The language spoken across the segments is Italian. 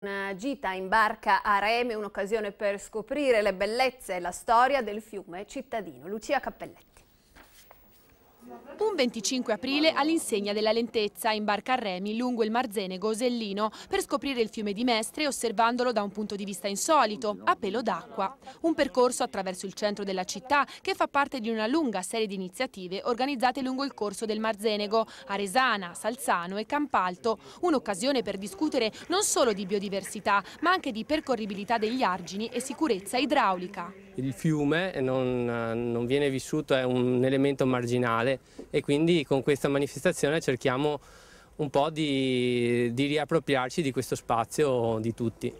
Una gita in barca a Reme, un'occasione per scoprire le bellezze e la storia del fiume cittadino. Lucia Cappelletti. Un 25 aprile all'insegna della lentezza in barca a remi lungo il Marzene Gosellino per scoprire il fiume di Mestre osservandolo da un punto di vista insolito, a pelo d'acqua. Un percorso attraverso il centro della città che fa parte di una lunga serie di iniziative organizzate lungo il corso del Marzenego, Aresana, Salzano e Campalto. Un'occasione per discutere non solo di biodiversità ma anche di percorribilità degli argini e sicurezza idraulica il fiume non, non viene vissuto, è un elemento marginale e quindi con questa manifestazione cerchiamo un po' di, di riappropriarci di questo spazio di tutti.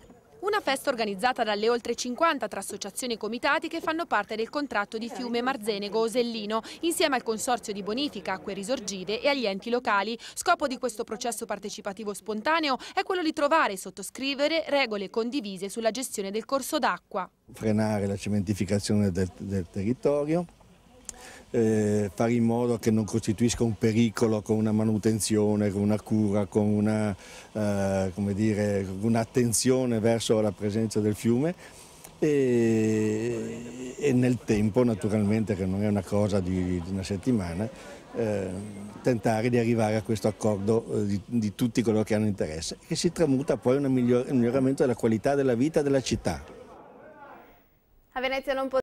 Una festa organizzata dalle oltre 50 tra associazioni e comitati che fanno parte del contratto di fiume Marzenego-Osellino insieme al Consorzio di Bonifica, Acque Risorgive e agli enti locali. Scopo di questo processo partecipativo spontaneo è quello di trovare e sottoscrivere regole condivise sulla gestione del corso d'acqua. Frenare la cementificazione del, del territorio, eh, fare in modo che non costituisca un pericolo con una manutenzione, con una cura, con eh, un'attenzione eh, un verso la presenza del fiume e, e, nel tempo naturalmente, che non è una cosa di, di una settimana, eh, tentare di arrivare a questo accordo eh, di, di, tutti coloro che hanno interesse, che si tramuta poi in un miglioramento della qualità della vita della città. A Venezia non